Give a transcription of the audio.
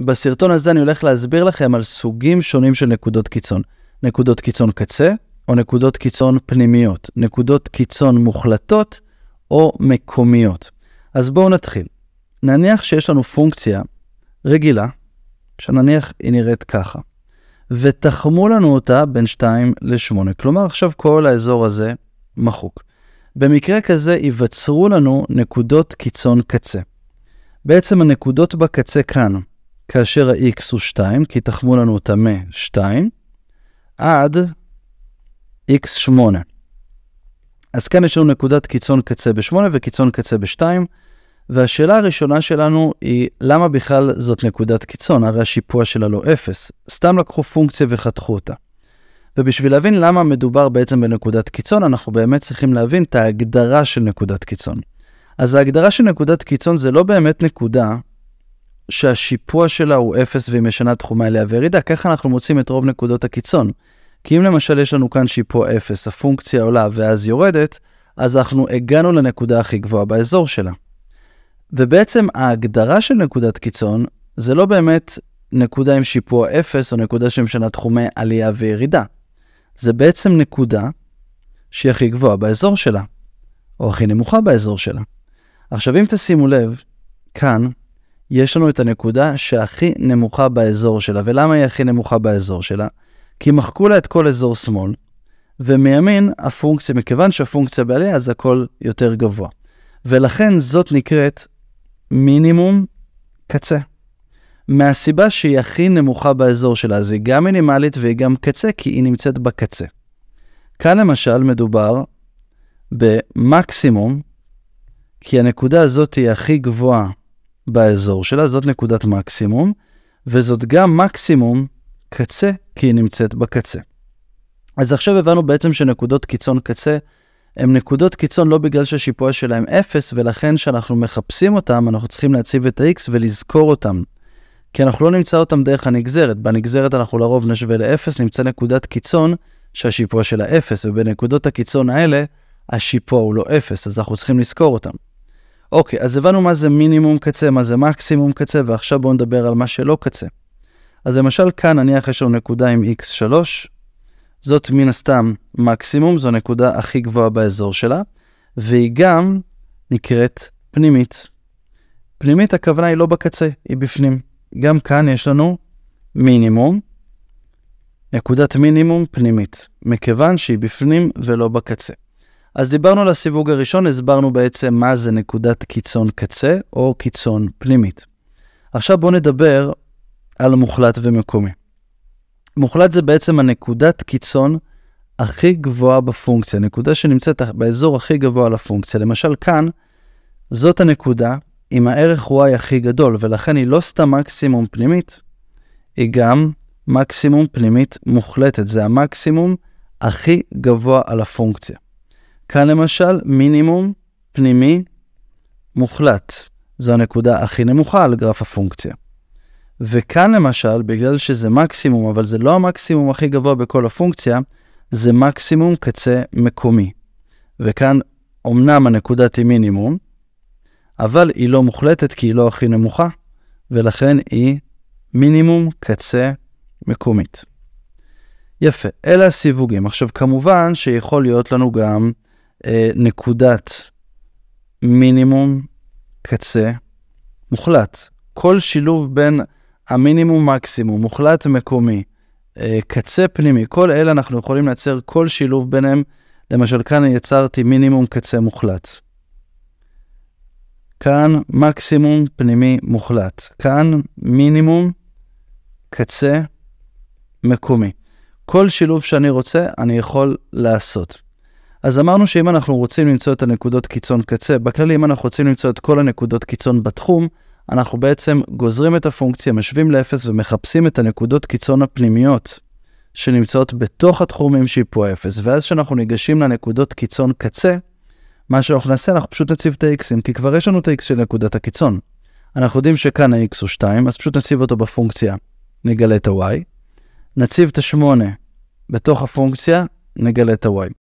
בסרטון הזה אני הולך להסביר לכם על סוגים שונים של נקודות קיצון. נקודות קיצון קצה, או נקודות קיצון פנימיות, נקודות קיצון מוחלטות או מקומיות. אז בואו נתחיל. נניח שיש לנו פונקציה רגילה, שנניח היא נראית ככה, ותחמו לנו אותה בין 2 ל-8. כלומר, עכשיו כל האזור הזה מחוק. במקרה כזה ייווצרו לנו נקודות קיצון קצה. בעצם הנקודות בקצה כאן, כאשר ה-x הוא 2, כי תחמו לנו טמא 2, עד x8. אז כאן יש לנו נקודת קיצון קצה ב-8 וקיצון קצה ב-2, והשאלה הראשונה שלנו היא, למה בכלל זאת נקודת קיצון? הרי השיפוע שלה לא 0. סתם לקחו פונקציה וחתכו אותה. ובשביל להבין למה מדובר בעצם בנקודת קיצון, אנחנו באמת צריכים להבין את ההגדרה של נקודת קיצון. אז ההגדרה של נקודת קיצון זה לא באמת נקודה, שהשיפוע שלה הוא אפס והיא משנה תחומה אליה וירידה, ככה אנחנו מוצאים את רוב נקודות הקיצון. כי אם למשל יש לנו כאן שיפוע אפס, הפונקציה עולה ואז יורדת, אז אנחנו הגענו לנקודה הכי גבוהה באזור שלה. ובעצם ההגדרה של נקודת קיצון זה לא באמת נקודה עם שיפוע אפס או נקודה שמשנה תחומי עלייה וירידה. זה בעצם נקודה שהיא הכי גבוהה באזור שלה, או הכי נמוכה באזור שלה. עכשיו אם תשימו לב, כאן יש לנו את הנקודה שהכי נמוכה באזור שלה. ולמה היא הכי נמוכה באזור שלה? כי מחקו לה את כל אזור שמאל, ומימין הפונקציה, מכיוון שהפונקציה בעליה, אז הכל יותר גבוה. ולכן זאת נקראת מינימום קצה. מהסיבה שהיא הכי נמוכה באזור שלה, אז היא גם מינימלית והיא גם קצה, כי היא נמצאת בקצה. כאן למשל מדובר במקסימום, כי הנקודה הזאת היא הכי גבוהה באזור שלה, זאת נקודת מקסימום, וזאת גם מקסימום קצה, כי היא נמצאת בקצה. אז עכשיו הבנו בעצם שנקודות קיצון קצה הן נקודות קיצון לא בגלל שהשיפוע שלהן אפס, ולכן כשאנחנו מחפשים אותן, אנחנו צריכים להציב את ה-x ולזכור אותן. כי אנחנו לא נמצא אותן דרך הנגזרת. בנגזרת אנחנו לרוב נשווה ל-0, נמצא נקודת קיצון שהשיפוע שלה 0, ובנקודות הקיצון האלה, השיפוע הוא לא 0, אז אנחנו צריכים לזכור אותן. אוקיי, אז הבנו מה זה מינימום קצה, מה זה מקסימום קצה, ועכשיו בואו נדבר על מה שלא קצה. אז למשל כאן נניח יש לנו נקודה עם x3, זאת מן הסתם מקסימום, זו הנקודה הכי גבוהה באזור שלה, והיא גם נקראת פנימית. פנימית הכוונה היא לא בקצה, היא בפנים. גם כאן יש לנו מינימום, נקודת מינימום פנימית, מכיוון שהיא בפנים ולא בקצה. אז דיברנו על הסיווג הראשון, הסברנו בעצם מה זה נקודת קיצון קצה או קיצון פנימית. עכשיו בואו נדבר על מוחלט ומקומי. מוחלט זה בעצם הנקודת קיצון הכי גבוהה בפונקציה, נקודה שנמצאת באזור הכי גבוה לפונקציה. למשל כאן, זאת הנקודה עם הערך y הכי גדול, ולכן היא לא סתם מקסימום פנימית, היא גם מקסימום פנימית מוחלטת, זה המקסימום הכי גבוה על הפונקציה. כאן למשל, מינימום פנימי מוחלט. זו הנקודה הכי נמוכה על גרף הפונקציה. וכאן למשל, בגלל שזה מקסימום, אבל זה לא המקסימום הכי גבוה בכל הפונקציה, זה מקסימום קצה מקומי. וכאן אמנם הנקודת היא מינימום, אבל היא לא מוחלטת כי היא לא הכי נמוכה, ולכן היא מינימום קצה מקומית. יפה, אלה הסיווגים. עכשיו, כמובן שיכול להיות לנו גם אה, נקודת מינימום קצה מוחלט. כל שילוב בין המינימום מקסימום, מוחלט מקומי, אה, קצה פנימי, כל אלה אנחנו יכולים לייצר כל שילוב ביניהם. למשל, כאן יצרתי מינימום קצה מוחלט. כאן מקסימום פנימי מוחלט. כאן מינימום קצה מקומי. כל שילוב שאני רוצה, אני יכול לעשות. אז אמרנו שאם אנחנו רוצים למצוא את הנקודות קיצון קצה, בכללי אם אנחנו רוצים למצוא את כל הנקודות קיצון בתחום, אנחנו בעצם גוזרים את הפונקציה, משווים לאפס ומחפשים את הנקודות קיצון הפנימיות שנמצאות בתוך התחומים שיפוע אפס, ואז כשאנחנו ניגשים לנקודות קיצון קצה, מה שאנחנו נעשה, אנחנו פשוט נציב את ה-x'ים, כי כבר יש לנו את ה-x של נקודת הקיצון. אנחנו יודעים שכאן ה-x הוא 2, אז פשוט נציב אותו בפונקציה, נגלה את ה-y. נציב את ה-8 בתוך הפונקציה, נגלה את ה-y.